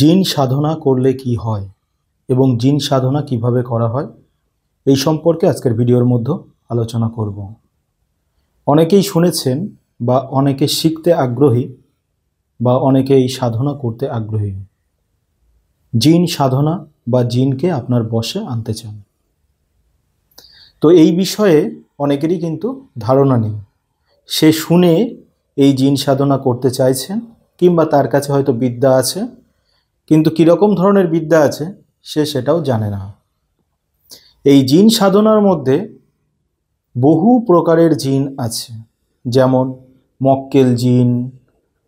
জিন সাধনা করলে কি হয় এবং জিন সাধনা কিভাবে করা হয় এই সম্পর্কে আজকের ভিডিওর মধ্যে আলোচনা করব অনেকেই শুনেছেন বা অনেকে শিখতে আগ্রহী বা অনেকে এই সাধনা করতে আগ্রহী জিন সাধনা বা জিনকে আপনার বসে আনতে চান তো এই বিষয়ে অনেকেরই কিন্তু ধারণা নেই সে শুনে এই জিন সাধনা করতে চাইছেন কিংবা তার কাছে হয়তো বিদ্যা আছে কিন্তু কীরকম ধরনের বিদ্যা আছে সে সেটাও জানে না এই জিন সাধনার মধ্যে বহু প্রকারের জিন আছে যেমন মক্কেল জিন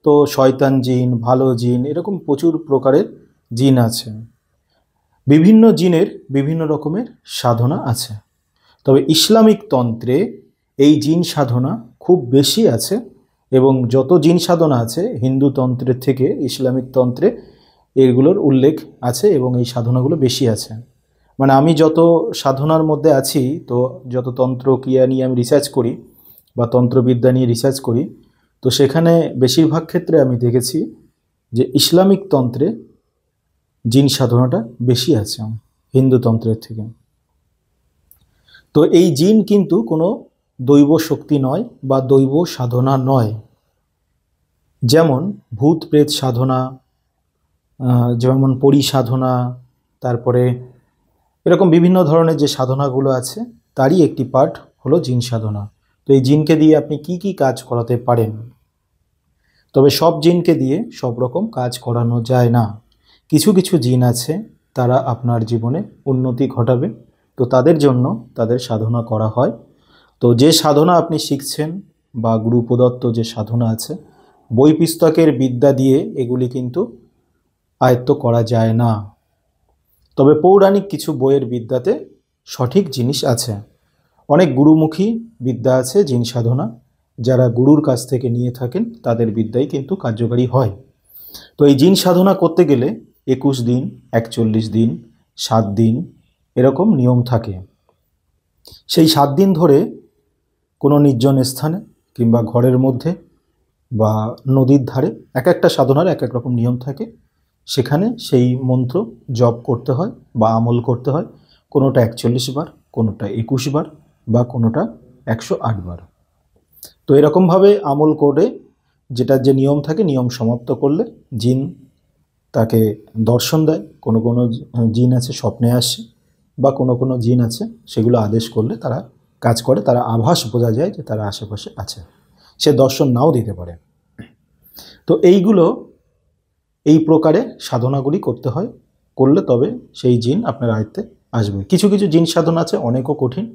তো শয়তান জিন ভালো জিন এরকম প্রচুর প্রকারের জিন আছে বিভিন্ন জিনের বিভিন্ন রকমের সাধনা আছে তবে ইসলামিক তন্ত্রে এই জিন সাধনা খুব বেশি আছে এবং যত জিন সাধনা আছে হিন্দু তন্ত্রের থেকে ইসলামিক তন্ত্রে এগুলোর উল্লেখ আছে এবং এই সাধনাগুলো বেশি আছে মানে আমি যত সাধনার মধ্যে আছি তো যত তন্ত্র ক্রিয়া নিয়ে আমি রিসার্চ করি বা তন্ত্রবিদ্যা নিয়ে রিসার্চ করি তো সেখানে বেশিরভাগ ক্ষেত্রে আমি দেখেছি যে ইসলামিক তন্ত্রে জিন সাধনাটা বেশি আছে হিন্দু তন্ত্রের থেকে তো এই জিন কিন্তু কোনো দৈব শক্তি নয় বা দৈব সাধনা নয় যেমন ভূত প্রেত সাধনা যেমন পরিসাধনা তারপরে এরকম বিভিন্ন ধরনের যে সাধনাগুলো আছে তারই একটি পার্ট হলো জিন সাধনা তো এই জিনকে দিয়ে আপনি কি কি কাজ করাতে পারেন তবে সব জিনকে দিয়ে সব রকম কাজ করানো যায় না কিছু কিছু জিন আছে তারা আপনার জীবনে উন্নতি ঘটাবে তো তাদের জন্য তাদের সাধনা করা হয় তো যে সাধনা আপনি শিখছেন বা গুরু প্রদত্ত যে সাধনা আছে বই পুস্তকের বিদ্যা দিয়ে এগুলি কিন্তু আয়ত্ত করা যায় না তবে পৌরাণিক কিছু বইয়ের বিদ্যাতে সঠিক জিনিস আছে অনেক গুরুমুখী বিদ্যা আছে জিন সাধনা যারা গুরুর কাছ থেকে নিয়ে থাকেন তাদের বিদ্যাই কিন্তু কার্যকারী হয় তো এই জিন সাধনা করতে গেলে একুশ দিন একচল্লিশ দিন সাত দিন এরকম নিয়ম থাকে সেই সাত দিন ধরে কোনো নির্জন স্থানে কিংবা ঘরের মধ্যে বা নদীর ধারে এক একটা সাধনার এক এক রকম নিয়ম থাকে সেখানে সেই মন্ত্র জপ করতে হয় বা আমল করতে হয় কোনোটা একচল্লিশ বার কোনোটা একুশ বার বা কোনোটা একশো আট বার তো এরকমভাবে আমল করে যেটা যে নিয়ম থাকে নিয়ম সমাপ্ত করলে জিন তাকে দর্শন দেয় কোনো কোনো জিন আছে স্বপ্নে আসে বা কোনো কোনো জিন আছে সেগুলো আদেশ করলে তারা কাজ করে তারা আভাস বোঝা যায় যে তারা আশেপাশে আছে সে দর্শন নাও দিতে পারে তো এইগুলো এই প্রকারে সাধনাগুলি করতে হয় করলে তবে সেই জিন আপনার আয়ত্তে আসবে কিছু কিছু জিন সাধনা আছে অনেকও কঠিন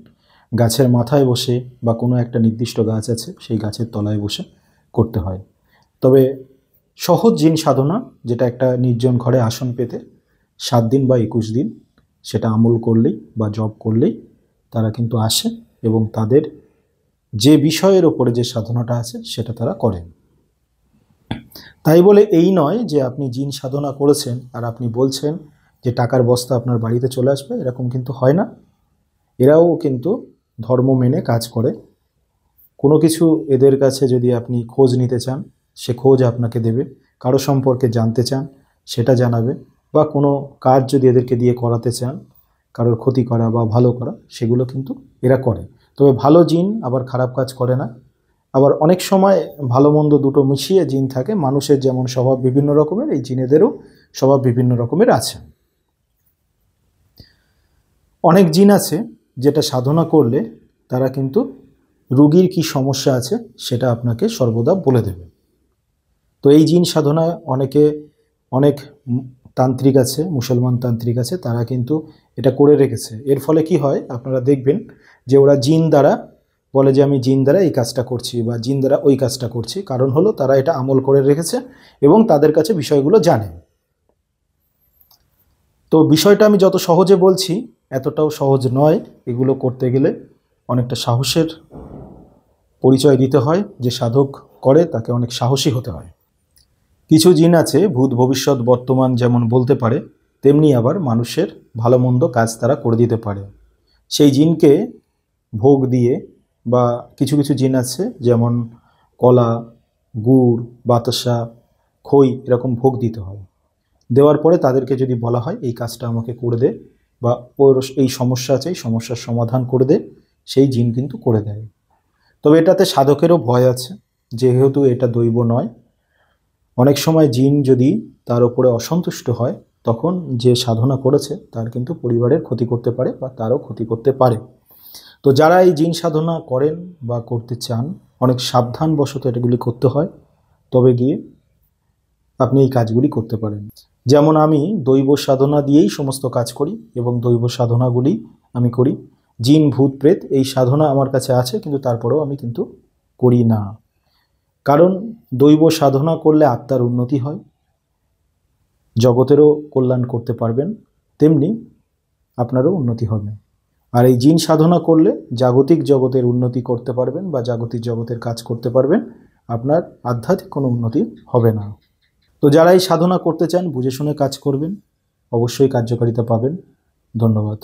গাছের মাথায় বসে বা কোনো একটা নির্দিষ্ট গাছ আছে সেই গাছের তলায় বসে করতে হয় তবে সহজ জিন সাধনা যেটা একটা নির্জন ঘরে আসন পেতে সাত দিন বা একুশ দিন সেটা আমল করলেই বা জব করলেই তারা কিন্তু আসে এবং তাদের যে বিষয়ের ওপরে যে সাধনাটা আছে সেটা তারা করেন তাই বলে এই নয় যে আপনি জিন সাধনা করেছেন আর আপনি বলছেন যে টাকার বস্তা আপনার বাড়িতে চলে আসবে এরকম কিন্তু হয় না এরাও কিন্তু ধর্ম মেনে কাজ করে কোনো কিছু এদের কাছে যদি আপনি খোঁজ নিতে চান সে খোঁজ আপনাকে দেবে কারো সম্পর্কে জানতে চান সেটা জানাবে বা কোনো কাজ যদি এদেরকে দিয়ে করাতে চান কারোর ক্ষতি করা বা ভালো করা সেগুলো কিন্তু এরা করে তবে ভালো জিন আবার খারাপ কাজ করে না আবার অনেক সময় ভালো মন্দ দুটো মিশিয়ে জিন থাকে মানুষের যেমন স্বভাব বিভিন্ন রকমের এই জিনেদেরও স্বভাব বিভিন্ন রকমের আছে অনেক জিন আছে যেটা সাধনা করলে তারা কিন্তু রুগীর কি সমস্যা আছে সেটা আপনাকে সর্বদা বলে দেবে তো এই জিন সাধনা অনেকে অনেক তান্ত্রিক আছে মুসলমান তান্ত্রিক আছে তারা কিন্তু এটা করে রেখেছে এর ফলে কি হয় আপনারা দেখবেন যে ওরা জিন দ্বারা বলে যে আমি জিন দ্বারা এই কাজটা করছি বা জিন দ্বারা ওই কাজটা করছি কারণ হলো তারা এটা আমল করে রেখেছে এবং তাদের কাছে বিষয়গুলো জানে তো বিষয়টা আমি যত সহজে বলছি এতটাও সহজ নয় এগুলো করতে গেলে অনেকটা সাহসের পরিচয় দিতে হয় যে সাধক করে তাকে অনেক সাহসী হতে হয় কিছু জিন আছে ভূত ভবিষ্যৎ বর্তমান যেমন বলতে পারে তেমনি আবার মানুষের ভালো মন্দ কাজ তারা করে দিতে পারে সেই জিনকে ভোগ দিয়ে বা কিছু কিছু জিন আছে যেমন কলা গুড় বাতাসা খই এরকম ভোগ দিতে হয় দেওয়ার পরে তাদেরকে যদি বলা হয় এই কাজটা আমাকে করে দে বা ওর এই সমস্যা আছে এই সমস্যার সমাধান করে দে সেই জিন কিন্তু করে দেয় তবে এটাতে সাধকেরও ভয় আছে যেহেতু এটা দৈব নয় অনেক সময় জিন যদি তার উপরে অসন্তুষ্ট হয় তখন যে সাধনা করেছে তার কিন্তু পরিবারের ক্ষতি করতে পারে বা তারও ক্ষতি করতে পারে তো যারা এই জিন সাধনা করেন বা করতে চান অনেক সাবধান বশত এটাগুলি করতে হয় তবে গিয়ে আপনি এই কাজগুলি করতে পারেন যেমন আমি দৈব সাধনা দিয়েই সমস্ত কাজ করি এবং দৈব সাধনাগুলি আমি করি জিন ভূত প্রেত এই সাধনা আমার কাছে আছে কিন্তু তারপরেও আমি কিন্তু করি না কারণ দৈব সাধনা করলে আত্মার উন্নতি হয় জগতেরও কল্যাণ করতে পারবেন তেমনি আপনারও উন্নতি হবে আর এই জিন সাধনা করলে জাগতিক জগতের উন্নতি করতে পারবেন বা জাগতিক জগতের কাজ করতে পারবেন আপনার আধ্যাত্মিক কোনো উন্নতি হবে না তো যারা এই সাধনা করতে চান বুঝে শুনে কাজ করবেন অবশ্যই কার্যকারিতা পাবেন ধন্যবাদ